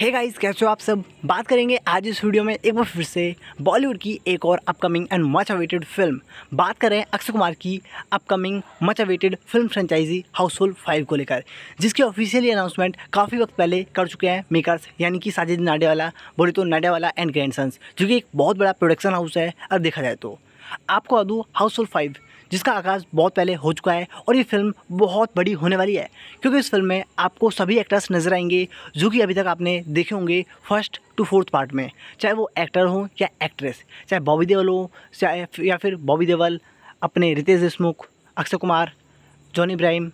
hey guys कैसे हो आप सब बात करेंगे आज इस वीडियो में एक बार फिर से बॉलीवुड की एक और upcoming and much awaited film बात कर रहे हैं अक्षय कुमार की upcoming much awaited film franchise Housefull five को लेकर जिसकी ऑफिशियली अनाउंसमेंट काफ़ी वक्त पहले कर चुके हैं मेकर्स यानी कि साजिद नाडेवाला बोले तो नाडेवाला एंड ग्रैंड सन्स जो कि एक बहुत बड़ा प्रोडक्शन हाउस है अगर देखा जाए तो आपको अदू हाउस हाउसफुल फाइव जिसका आगाज़ बहुत पहले हो चुका है और ये फिल्म बहुत बड़ी होने वाली है क्योंकि इस फिल्म में आपको सभी एक्टर्स नज़र आएंगे जो कि अभी तक आपने देखे होंगे फर्स्ट टू फोर्थ पार्ट में चाहे वो एक्टर हो या एक्ट्रेस चाहे बॉबी देवल हो चाहे या फिर बॉबी देवल अपने रितेश देशमुख अक्षय कुमार जॉन इब्राहिम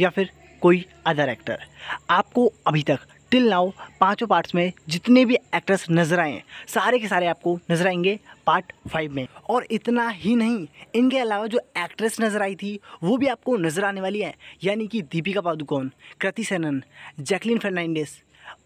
या फिर कोई अदर एक्टर आपको अभी तक टिल नाउ पांचों पार्ट्स में जितने भी एक्टर्स नज़र आए हैं सारे के सारे आपको नज़र आएंगे पार्ट फाइव में और इतना ही नहीं इनके अलावा जो एक्ट्रेस नज़र आई थी वो भी आपको नज़र आने वाली है यानी कि दीपिका पादुकोण कृति सेनन जैकलिन फर्नांडिस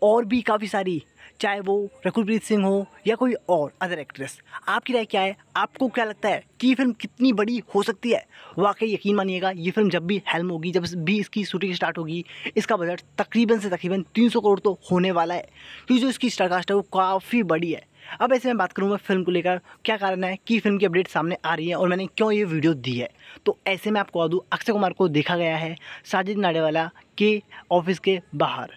और भी काफ़ी सारी चाहे वो रघुप्रीत सिंह हो या कोई और अदर एक्ट्रेस आपकी राय क्या है आपको क्या लगता है कि फिल्म कितनी बड़ी हो सकती है वाकई यकीन मानिएगा ये फिल्म जब भी हेल्म होगी जब भी इसकी शूटिंग स्टार्ट होगी इसका बजट तकरीबन से तकरीबन 300 करोड़ तो होने वाला है क्योंकि जो इसकी स्टारकास्ट है वो काफ़ी बड़ी है अब ऐसे मैं बात करूँगा फिल्म को लेकर क्या कारण है कि फिल्म की अपडेट सामने आ रही है और मैंने क्यों ये वीडियो दी है तो ऐसे में आपको बता दूँ अक्षय कुमार को देखा गया है साजिद नाडेवाला के ऑफिस के बाहर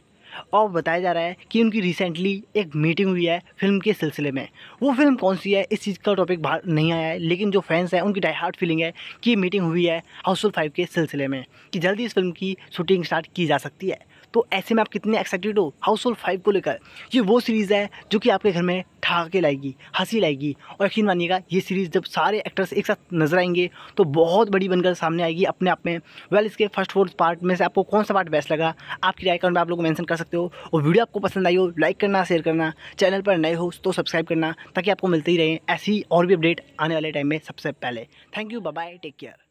और बताया जा रहा है कि उनकी रिसेंटली एक मीटिंग हुई है फिल्म के सिलसिले में वो फिल्म कौन सी है इस चीज़ का टॉपिक बाहर नहीं आया है लेकिन जो फैंस हैं उनकी डाई हार्ट फीलिंग है कि मीटिंग हुई है हाउसफुल फाइव के सिलसिले में कि जल्दी इस फिल्म की शूटिंग स्टार्ट की जा सकती है तो ऐसे में आप कितने एक्साइटेड हो हाउसफुल फाइव को लेकर ये वो सीरीज़ है जो कि आपके घर में ठहाके लाएगी हंसी लाएगी और यकीन मानिएगा ये सीरीज़ जब सारे एक्टर्स एक साथ नजर आएंगे तो बहुत बड़ी बनकर सामने आएगी अपने आप में वेल इसके फर्स्ट फोर्थ पार्ट में से आपको कौन सा पार्ट बेस्ट लगा आपकी राय कमेंट में आप लोग मैंसन कर सकते हो और वीडियो आपको पसंद आई हो लाइक करना शेयर करना चैनल पर नए हो तो सब्सक्राइब करना ताकि आपको मिलते ही रहें ऐसी और भी अपडेट आने वाले टाइम में सबसे पहले thank you bye take care